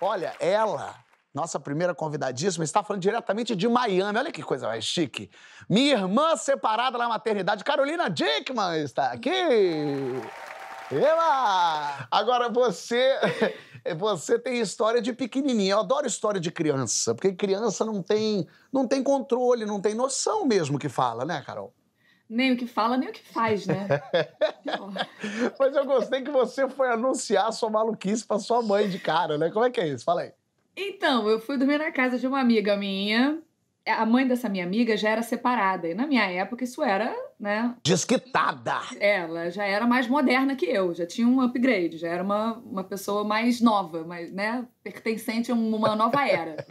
Olha, ela, nossa primeira convidadíssima, está falando diretamente de Miami. Olha que coisa mais chique. Minha irmã separada na maternidade, Carolina Dickman, está aqui. Ela! Agora você, você tem história de pequenininha. Eu adoro história de criança, porque criança não tem, não tem controle, não tem noção mesmo que fala, né, Carol? Nem o que fala, nem o que faz, né? Mas eu gostei que você foi anunciar sua maluquice para sua mãe de cara, né? Como é que é isso? Fala aí. Então, eu fui dormir na casa de uma amiga minha. A mãe dessa minha amiga já era separada. E na minha época isso era, né? Desquitada! Ela já era mais moderna que eu, já tinha um upgrade, já era uma, uma pessoa mais nova, mais, né? Pertencente a uma nova era.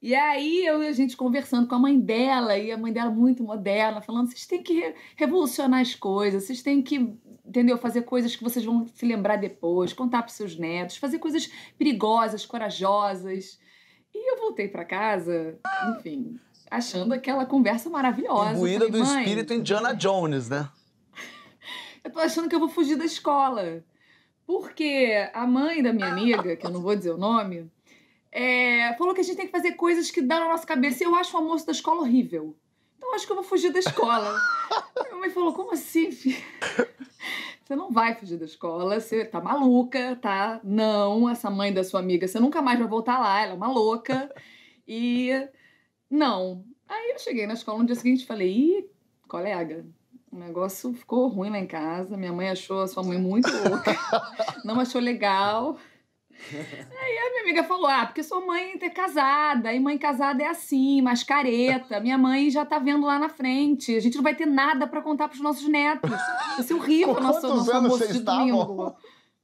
E aí eu e a gente conversando com a mãe dela, e a mãe dela muito moderna, falando: vocês têm que revolucionar as coisas, vocês têm que, entendeu? Fazer coisas que vocês vão se lembrar depois, contar para seus netos, fazer coisas perigosas, corajosas. E eu voltei para casa, enfim, achando aquela conversa maravilhosa. Imbuída do espírito Indiana Jones, né? eu tô achando que eu vou fugir da escola. Porque a mãe da minha amiga, que eu não vou dizer o nome, é, falou que a gente tem que fazer coisas que dão na nossa cabeça. e Eu acho o almoço da escola horrível. Então acho que eu vou fugir da escola. Minha mãe falou: como assim, filho? Você não vai fugir da escola, você tá maluca, tá? Não, essa mãe da sua amiga, você nunca mais vai voltar lá, ela é uma louca. E não. Aí eu cheguei na escola no dia seguinte e falei: ih, colega, o negócio ficou ruim lá em casa. Minha mãe achou a sua mãe muito louca, não achou legal. Aí a minha amiga falou: Ah, porque sua mãe é casada, e mãe casada é assim, mais careta. Minha mãe já tá vendo lá na frente. A gente não vai ter nada para contar pros nossos netos. Isso é horrível, Com nosso, nosso almoço de domingo.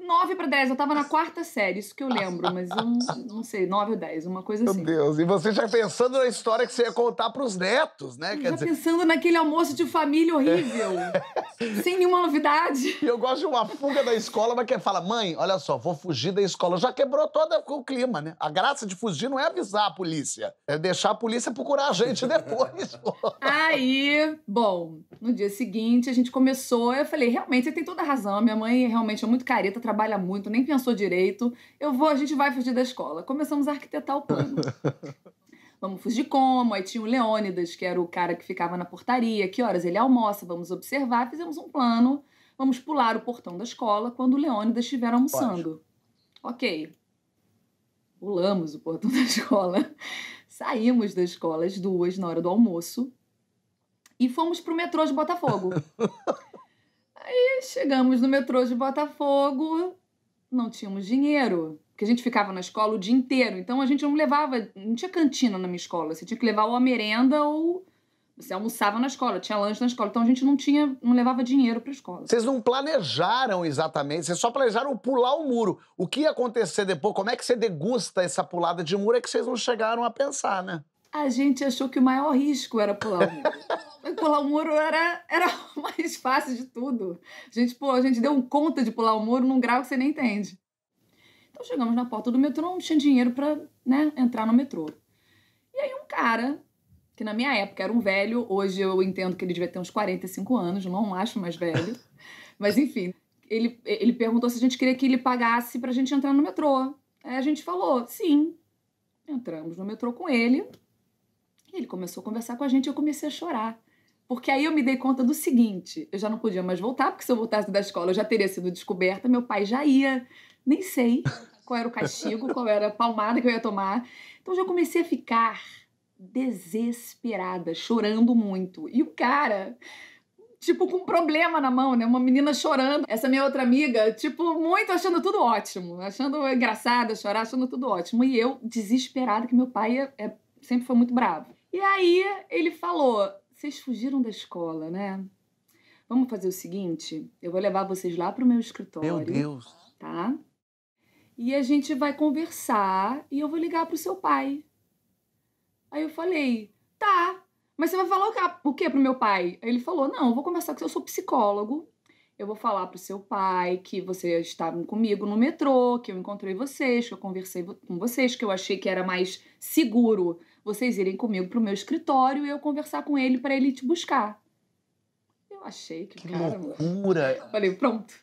9 para 10, eu tava na quarta série, isso que eu lembro, mas eu não, não sei, 9 ou 10, uma coisa assim. Meu Deus, e você já pensando na história que você ia contar pros netos, né? Eu Quer já dizer... pensando naquele almoço de família horrível. Sem nenhuma novidade. E eu gosto de uma fuga da escola, mas que fala, mãe, olha só, vou fugir da escola. Já quebrou todo o clima, né? A graça de fugir não é avisar a polícia, é deixar a polícia procurar a gente depois. Aí, bom, no dia seguinte a gente começou, eu falei, realmente, você tem toda a razão, minha mãe realmente é muito careta, trabalha muito, nem pensou direito, eu vou, a gente vai fugir da escola. Começamos a arquitetar o plano vamos fugir como? Aí tinha o Leônidas, que era o cara que ficava na portaria, que horas ele almoça, vamos observar, fizemos um plano, vamos pular o portão da escola quando o Leônidas estiver almoçando. Pode. Ok. Pulamos o portão da escola. Saímos da escola às duas na hora do almoço e fomos pro metrô de Botafogo. Aí chegamos no metrô de Botafogo, não tínhamos dinheiro. Porque a gente ficava na escola o dia inteiro, então a gente não levava, não tinha cantina na minha escola, você tinha que levar ou a merenda ou você almoçava na escola, tinha lanche na escola, então a gente não tinha, não levava dinheiro para a escola. Vocês não planejaram exatamente, vocês só planejaram pular o muro. O que ia acontecer depois? Como é que você degusta essa pulada de muro é que vocês não chegaram a pensar, né? A gente achou que o maior risco era pular o muro. pular o muro era, era o mais fácil de tudo. A gente, pô, a gente deu conta de pular o muro num grau que você nem entende chegamos na porta do metrô, não tinha dinheiro para né, entrar no metrô. E aí um cara, que na minha época era um velho, hoje eu entendo que ele devia ter uns 45 anos, não acho mais velho, mas enfim, ele, ele perguntou se a gente queria que ele pagasse pra gente entrar no metrô. Aí a gente falou, sim. Entramos no metrô com ele, e ele começou a conversar com a gente e eu comecei a chorar. Porque aí eu me dei conta do seguinte: eu já não podia mais voltar, porque se eu voltasse da escola eu já teria sido descoberta, meu pai já ia. Nem sei qual era o castigo, qual era a palmada que eu ia tomar. Então já comecei a ficar desesperada, chorando muito. E o cara, tipo, com um problema na mão, né? Uma menina chorando. Essa minha outra amiga, tipo, muito achando tudo ótimo, achando engraçada chorar, achando tudo ótimo. E eu, desesperada, que meu pai é, é, sempre foi muito bravo. E aí ele falou: vocês fugiram da escola, né? Vamos fazer o seguinte: eu vou levar vocês lá pro meu escritório. Meu Deus! Tá? e a gente vai conversar e eu vou ligar pro seu pai. Aí eu falei, tá, mas você vai falar o que, ah, o pro meu pai? Aí ele falou, não, vou conversar com você, eu sou psicólogo. Eu vou falar pro seu pai que vocês estavam comigo no metrô, que eu encontrei vocês, que eu conversei com vocês, que eu achei que era mais seguro vocês irem comigo pro meu escritório e eu conversar com ele para ele te buscar. Eu achei que, que cara, loucura! Falei, pronto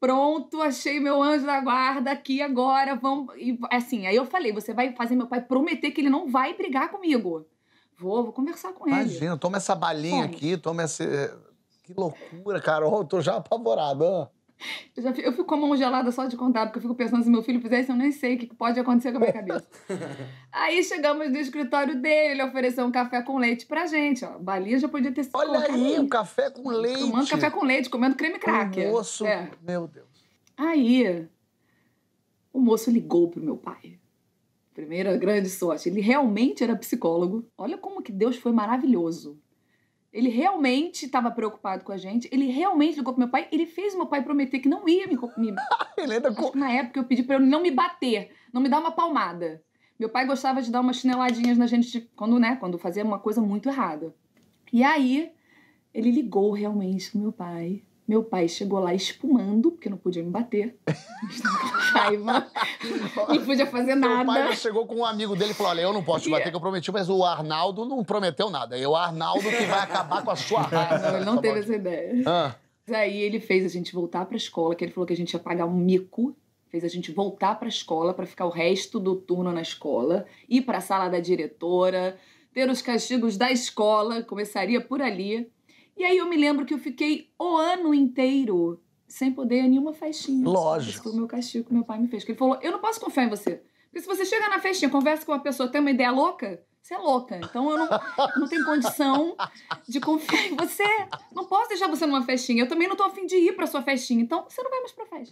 pronto, achei meu anjo da guarda aqui agora, vamos. E, assim, aí eu falei: você vai fazer meu pai prometer que ele não vai brigar comigo. Vou, vou conversar com Imagina, ele. Imagina, toma essa balinha Como? aqui, toma esse. Eh, que loucura, Carol, eu tô já apavorada. Eu, já fico, eu fico com a mão gelada só de contar, porque eu fico pensando se meu filho fizer isso, eu nem sei o que pode acontecer com a minha cabeça. aí chegamos no escritório dele, ele ofereceu um café com leite pra gente, ó. Balinha já podia ter sido. Olha aí, um café com leite. Tomando café com leite, comendo creme cracker. Moço, é. meu Deus. Aí, o moço ligou pro meu pai. Primeira grande sorte. Ele realmente era psicólogo. Olha como que Deus foi maravilhoso. Ele realmente estava preocupado com a gente. Ele realmente ligou pro meu pai. Ele fez meu pai prometer que não ia me. me... na época eu pedi para ele não me bater, não me dar uma palmada. Meu pai gostava de dar umas chineladinhas na gente quando, né, quando fazia uma coisa muito errada. E aí ele ligou realmente pro meu pai meu pai chegou lá espumando, porque não podia me bater. com raiva. não podia fazer nada. Meu pai chegou com um amigo dele e falou: Olha, eu não posso te bater, que eu prometi, mas o Arnaldo não prometeu nada. É o Arnaldo que vai acabar com a sua raiva. não, ele não tá teve essa ideia. Ah. Aí ele fez a gente voltar para a escola, que ele falou que a gente ia pagar um mico fez a gente voltar para a escola para ficar o resto do turno na escola, ir para a sala da diretora, ter os castigos da escola, começaria por ali. E aí eu me lembro que eu fiquei o ano inteiro sem poder nenhuma festinha. Lógico. Isso foi o meu castigo que meu pai me fez. Porque ele falou: eu não posso confiar em você. Porque se você chega na festinha, conversa com uma pessoa, tem uma ideia louca, você é louca. Então eu não, eu não tenho condição de confiar em você. Não posso deixar você numa festinha. Eu também não tô afim de ir pra sua festinha. Então você não vai mais pra festa.